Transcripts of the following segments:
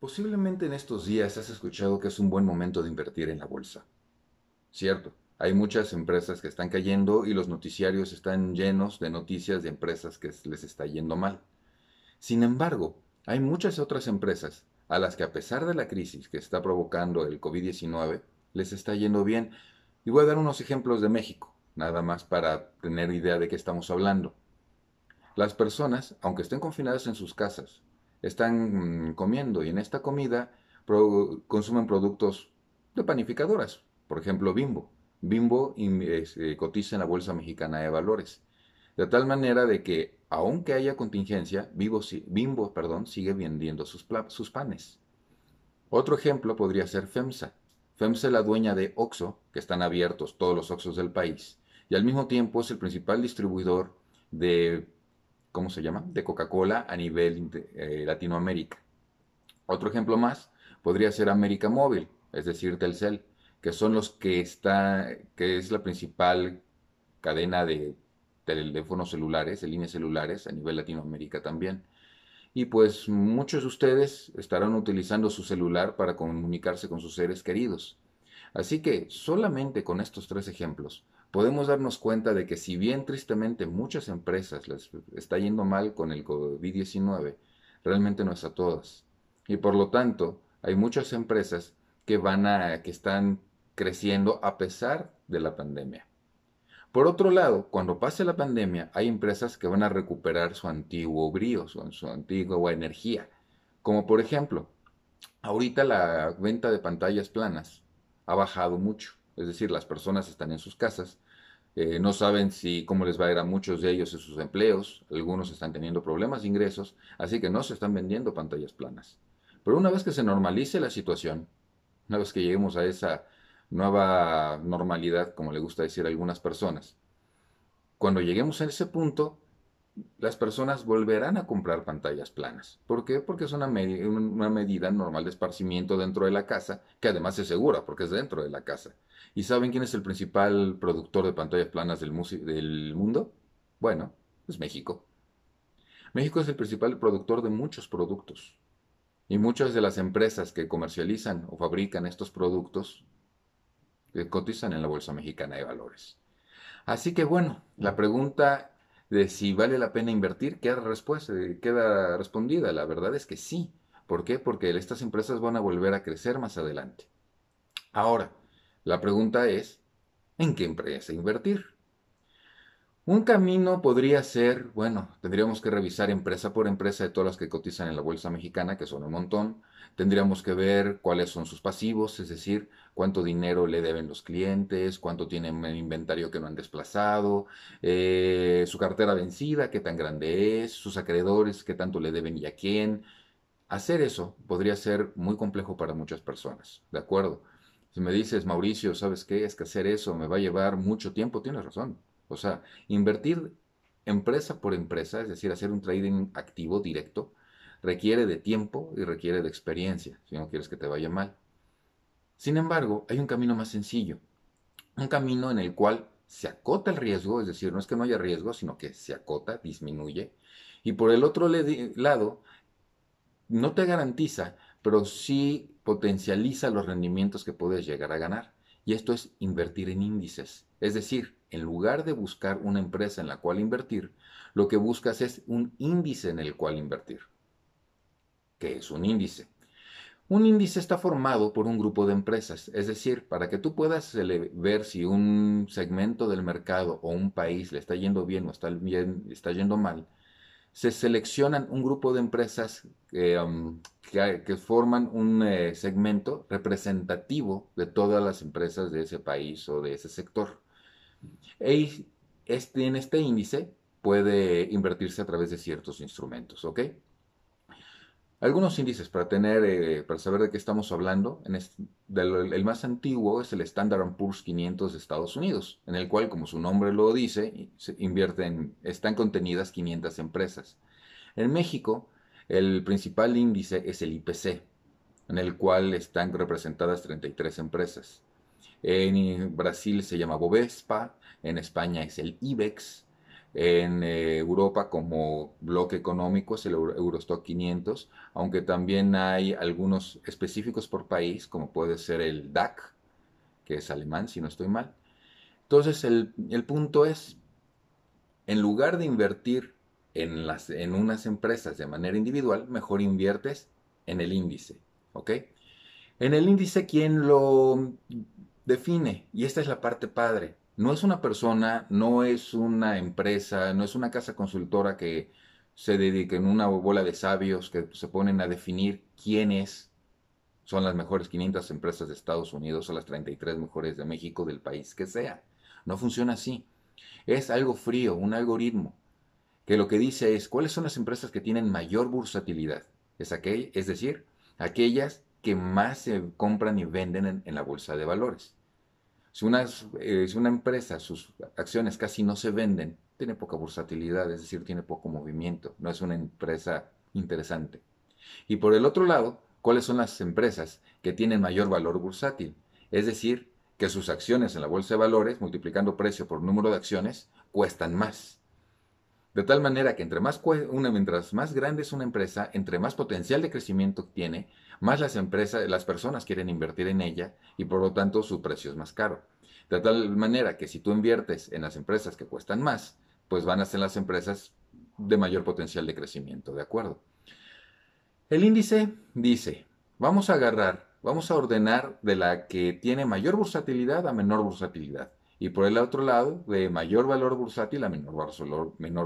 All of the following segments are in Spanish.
Posiblemente en estos días has escuchado que es un buen momento de invertir en la bolsa. Cierto, hay muchas empresas que están cayendo y los noticiarios están llenos de noticias de empresas que les está yendo mal. Sin embargo, hay muchas otras empresas a las que a pesar de la crisis que está provocando el COVID-19, les está yendo bien. Y voy a dar unos ejemplos de México, nada más para tener idea de qué estamos hablando. Las personas, aunque estén confinadas en sus casas, están comiendo y en esta comida consumen productos de panificadoras, por ejemplo Bimbo. Bimbo eh, cotiza en la Bolsa Mexicana de Valores. De tal manera de que, aunque haya contingencia, Bimbo, perdón, sigue vendiendo sus, sus panes. Otro ejemplo podría ser FEMSA. FEMSA es la dueña de OXO, que están abiertos todos los OXOs del país, y al mismo tiempo es el principal distribuidor de ¿cómo se llama?, de Coca-Cola a nivel eh, Latinoamérica. Otro ejemplo más podría ser América Móvil, es decir, Telcel, que son los que está, que es la principal cadena de teléfonos celulares, de líneas celulares a nivel Latinoamérica también. Y pues muchos de ustedes estarán utilizando su celular para comunicarse con sus seres queridos. Así que solamente con estos tres ejemplos podemos darnos cuenta de que si bien tristemente muchas empresas les está yendo mal con el COVID-19, realmente no es a todas. Y por lo tanto, hay muchas empresas que van a que están creciendo a pesar de la pandemia. Por otro lado, cuando pase la pandemia, hay empresas que van a recuperar su antiguo brío, su, su antigua energía. Como por ejemplo, ahorita la venta de pantallas planas ha bajado mucho. Es decir, las personas están en sus casas, eh, no saben si cómo les va a ir a muchos de ellos en sus empleos, algunos están teniendo problemas de ingresos, así que no se están vendiendo pantallas planas. Pero una vez que se normalice la situación, una vez que lleguemos a esa nueva normalidad, como le gusta decir a algunas personas, cuando lleguemos a ese punto, las personas volverán a comprar pantallas planas. ¿Por qué? Porque es una, una, medida normal de esparcimiento dentro de la casa, que además es segura porque es dentro de la casa. ¿Y saben quién es el principal productor de pantallas planas del, mundo? Bueno, es México. México es el principal productor de muchos productos. Y muchas de las empresas que comercializan o fabrican estos productos eh, cotizan en la Bolsa Mexicana de Valores. Así que bueno, la pregunta de si vale la pena invertir, queda, respuesta, eh, queda respondida. La verdad es que sí. ¿Por qué? Porque estas empresas van a volver a crecer más adelante. Ahora, la pregunta es, ¿en qué empresa invertir? Un camino podría ser, bueno, tendríamos que revisar empresa por empresa de todas las que cotizan en la bolsa mexicana, que son un montón. Tendríamos que ver cuáles son sus pasivos, es decir, cuánto dinero le deben los clientes, cuánto tienen el inventario que no han desplazado, eh, su cartera vencida, qué tan grande es, sus acreedores, qué tanto le deben y a quién. Hacer eso podría ser muy complejo para muchas personas, ¿de acuerdo? Si me dices, Mauricio, ¿sabes qué? Es que hacer eso me va a llevar mucho tiempo, tienes razón o sea, invertir empresa por empresa, es decir, hacer un trading activo directo, requiere de tiempo y requiere de experiencia, si no quieres que te vaya mal. Sin embargo, hay un camino más sencillo, un camino en el cual se acota el riesgo, es decir, no es que no haya riesgo, sino que se acota, disminuye, y por el otro lado, no te garantiza, pero sí potencializa los rendimientos que puedes llegar a ganar y esto es invertir en índices. Es decir, en lugar de buscar una empresa en la cual invertir, lo que buscas es un índice en el cual invertir. ¿Qué es un índice? Un índice está formado por un grupo de empresas, es decir, para que tú puedas ver si un segmento del mercado o un país le está yendo bien o está, bien, está yendo mal, se seleccionan un grupo de empresas que, um, forman un eh, segmento representativo de todas las empresas de ese país o de ese sector. Y este, en este índice puede invertirse a través de ciertos instrumentos, ¿ok? Algunos índices para tener, eh, para saber de qué estamos hablando. el más antiguo es el Standard Poor's 500 de Estados Unidos, en el cual, como su nombre lo dice, invierten, están contenidas 500 empresas. En México, el principal índice es el IPC, en el cual están representadas 33 empresas. En Brasil se llama Bovespa, en España es el IBEX, en eh, Europa como bloque económico, es el Eurostock 500, aunque también hay algunos específicos por país, como puede ser el DAC, que es alemán, si no estoy mal. Entonces, el, punto es, en lugar de invertir en, las, en unas empresas de manera individual, mejor inviertes en el índice, ¿ok? En el índice, ¿quién lo define? Y esta es la parte padre no es una persona, no es una empresa, no es una casa consultora que se dedique en una bola de sabios que se ponen a definir quiénes Son las mejores 500 empresas de Estados Unidos o las 33 mejores de México, del país que sea. No funciona así. Es algo frío, un algoritmo, que lo que dice es cuáles son las empresas que tienen mayor bursatilidad? Es, aquel, es decir, aquellas que más se compran y venden en la bolsa de valores. Eh, si una, empresa, sus acciones casi no se venden, tiene poca bursatilidad, es decir, tiene poco movimiento, no es una empresa interesante. Y por el otro lado, ¿cuáles son las empresas que tienen mayor valor bursátil? Es decir, que sus acciones en la bolsa de valores, multiplicando precio por número de acciones, cuestan más. De tal manera que entre más, mientras más grande es una empresa, entre más potencial de crecimiento tiene, más las empresas, las personas quieren invertir en ella y por lo tanto su precio es más caro. De tal manera que si tú inviertes en las empresas que cuestan más, pues van a ser las empresas de mayor potencial de crecimiento, ¿de acuerdo? El índice dice, vamos a agarrar, vamos a ordenar de la que tiene mayor versatilidad a menor versatilidad y por el otro lado, de mayor valor bursátil a menor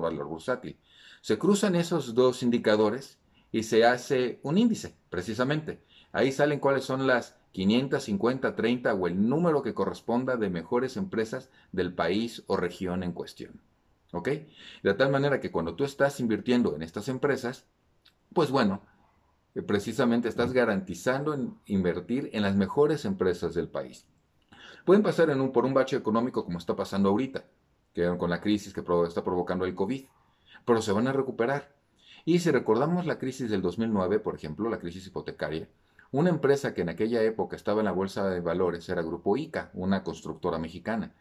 valor, bursátil. Se cruzan esos dos indicadores y se hace un índice, precisamente. Ahí salen cuáles son las 50, 30 o el número que corresponda de mejores empresas del país o región en cuestión. ¿Ok? De tal manera que cuando tú estás invirtiendo en estas empresas, pues bueno, eh, precisamente estás garantizando invertir en las mejores empresas del país. Pueden pasar un, por un bache económico como está pasando ahorita, que con la crisis que está provocando el COVID, pero se van a recuperar. Y si recordamos la crisis del 2009, por ejemplo, la crisis hipotecaria, una empresa que en aquella época estaba en la bolsa de valores era Grupo ICA, una constructora mexicana.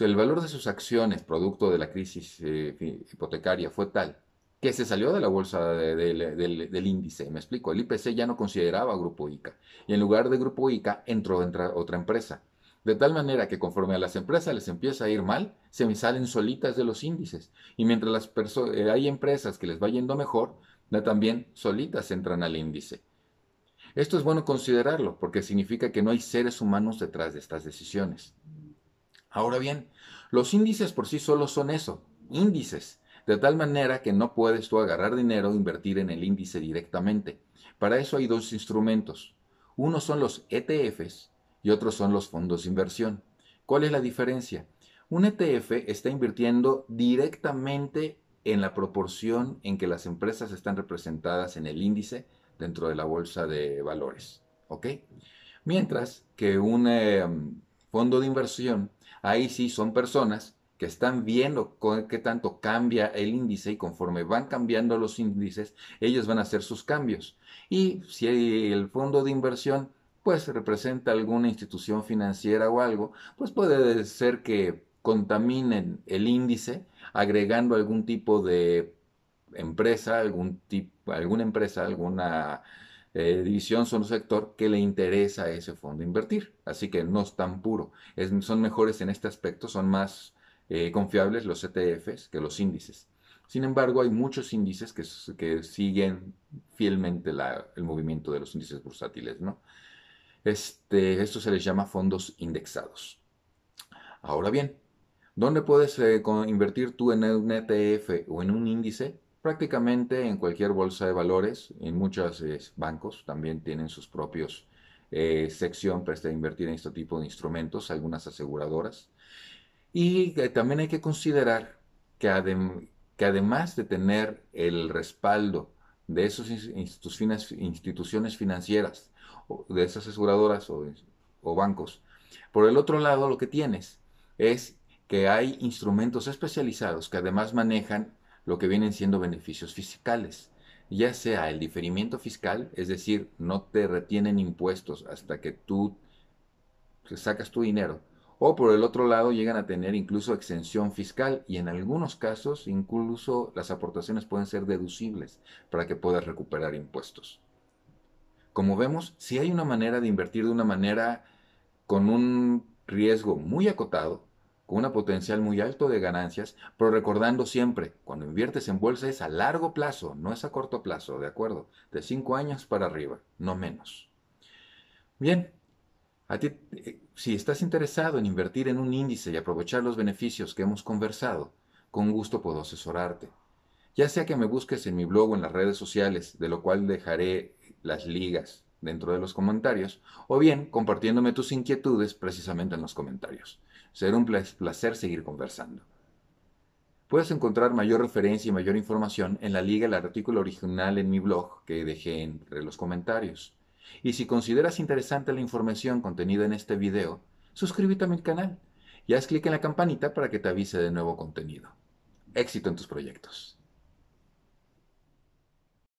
el valor de sus acciones, producto de la crisis eh, hipotecaria, fue tal que se salió de la bolsa del, del, índice, me explico, el IPC ya no consideraba a Grupo ICA, y en lugar de Grupo ICA entró otra empresa, de tal manera que conforme a las empresas les empieza a ir mal, se me salen solitas de los índices. Y mientras eh, hay empresas que les va yendo mejor, también solitas entran al índice. Esto es bueno considerarlo porque significa que no hay seres humanos detrás de estas decisiones. Ahora bien, los índices por sí solos son eso, índices, de tal manera que no puedes tú agarrar dinero e invertir en el índice directamente. Para eso hay dos instrumentos. Uno son los ETFs y otros son los fondos de inversión. ¿Cuál es la diferencia? Un ETF está invirtiendo directamente en la proporción en que las empresas están representadas en el índice dentro de la bolsa de valores. ¿Ok? Mientras que un em, fondo de inversión, ahí sí son personas que están viendo qué tanto cambia el índice y conforme van cambiando los índices, ellos van a hacer sus cambios. Y si el fondo de inversión pues representa alguna institución financiera o algo, pues puede ser que contaminen el índice agregando algún tipo de empresa, algún tipo, alguna empresa, alguna eh, división, son un sector que le interesa a ese fondo invertir. Así que no es tan puro. son mejores en este aspecto, son más eh, confiables los ETFs que los índices. Sin embargo, hay muchos índices que, siguen fielmente el movimiento de los índices bursátiles, ¿no? Este, esto se les llama fondos indexados. Ahora bien, ¿dónde puedes eh, invertir tú en un ETF o en un índice? Prácticamente en cualquier bolsa de valores, en muchos eh, bancos también tienen sus propios eh, sección para este, invertir en este tipo de instrumentos, algunas aseguradoras. Y eh, también hay que considerar que, que además de tener el respaldo de esas instituciones financieras de esas aseguradoras o, o bancos. Por el otro lado, lo que tienes es que hay instrumentos especializados que además manejan lo que vienen siendo beneficios fiscales, ya sea el diferimiento fiscal, es decir, no te retienen impuestos hasta que tú sacas tu dinero, o por el otro lado llegan a tener incluso exención fiscal y en algunos casos incluso las aportaciones pueden ser deducibles para que puedas recuperar impuestos como vemos, si hay una manera de invertir de una manera con un riesgo muy acotado, con un potencial muy alto de ganancias, pero recordando siempre, cuando inviertes en bolsa es a largo plazo, no es a corto plazo, ¿de acuerdo? De cinco años para arriba, no menos. Bien, eh, si estás interesado en invertir en un índice y aprovechar los beneficios que hemos conversado, con gusto puedo asesorarte ya sea que me busques en mi blog o en las redes sociales, de lo cual dejaré las ligas dentro de los comentarios, o bien compartiéndome tus inquietudes precisamente en los comentarios. Será un placer seguir conversando. Puedes encontrar mayor referencia y mayor información en la liga el artículo original en mi blog que dejé entre los comentarios. Y si consideras interesante la información contenida en este video, suscríbete a mi canal y haz clic en la campanita para que te avise de nuevo contenido. Éxito en tus proyectos.